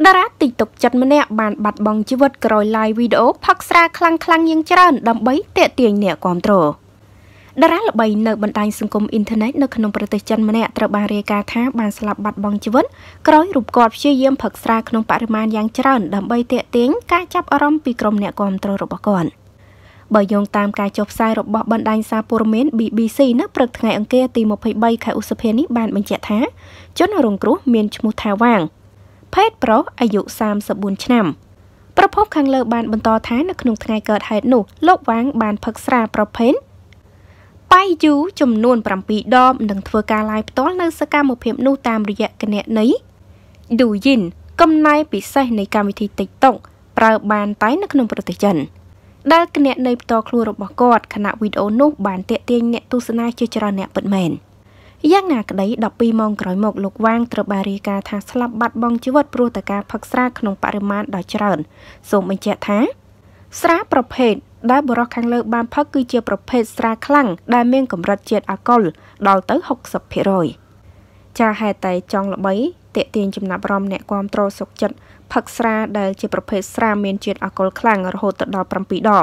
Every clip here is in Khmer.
តារា TikTok ចិត្តម្នាក់បានបាត់បង់ជីវិតក្រោយ live វីដេអូផឹកស្រាខ្លាំងៗយ៉ាងច្រើនដើម្បីទាក់ទាញអ្នកគាំទ្រតារាល្បីនៅបណ្ដាញសង្គមអ៊ីនធឺណិតនៅក្នុងប្រទេសចិនម្នាក់ត្រូវបានរាយការណ៍ថាបានស្លាប់បាត់បង់ជីវិតក្រោយរូបគាត់ព្យាយាមផឹកស្រាក្នុងបរិមាណយ៉ាងច្រើនដើម្បីទាក់ទាញការចាប់អារម្មណ៍ពីក្រុមអ្នកគាំទ្ររបស់គាត់បើយោងតាមការចុះផ្សាយរបស់បណ្ដាញសារព័ត៌មាន BBC នៅព្រឹកថ្ងៃអង្គារទី23ខែឧសភានេះបានបញ្ជាក់ថាជនរងគ្រោះមានឈ្មោះថាវ៉ាងភេទប្រុសអាយុ34ឆ្នាំ ប្រភពខាងលើបានបន្តថានៅក្នុងថ្ងៃកើតហេតុនោះលោកវ៉ាងបានផឹកស្រាប្រភេទបៃយូចំនួន7ដបនិងធ្វើការឡាយផ្ទាល់នៅសកម្មភាពនោះតាមរយៈគណនីឌូយិនកំណែពិសេសនៃកម្មវិធី TikTok ប្រើបានតែនៅក្នុងប្រទេសចិនដែលគណនីផ្ទាល់ខ្លួនរបស់គាត់ខណៈវីដេអូនោះបានទាក់ទាញអ្នកទស្សនាជាច្រើនអ្នកពិតមែន។យ៉ាងណាក្តី12ម៉ោងក្រោយមកលោកវ៉ាងត្រូវបានរាយការណ៍ថាស្លាប់បាត់បង់ជីវិតព្រោះតែការផឹកស្រាក្នុងបរិមាណដ៏ច្រើនសូមបញ្ជាក់ថាស្រាប្រភេទដែលបរិសខាងលើ បានផឹកគឺជាប្រភេទស្រាខ្លាំងដែលមានកម្រិតជាតិអាល់កុលដល់ទៅ60%ចាហេតុតែចង់ល្បីតាកទាញចំណាប់អារម្មណ៍អ្នកគ្រប់គ្រងសុខចិត្តផឹកស្រាដែលជាប្រភេទស្រាមានជាតិអាល់កុលខ្លាំងរហូតដល់7ដប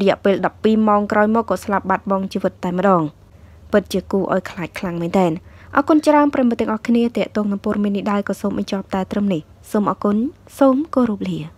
រយៈពេល12ម៉ោងក្រោយមកក៏ស្លាប់បាត់បង់ជីវិតតែម្ដង។ពិតជាគួរឲ្យខ្លាចខ្លាំងមែនទែនអរគុណច្រើនប្រិមត្តទាំងអស់គ្នាតេតងនឹងព័ត៌មាននេះដែរក៏សូមបញ្ចប់តែត្រឹមនេះសូមអរគុណសូមគោរពលា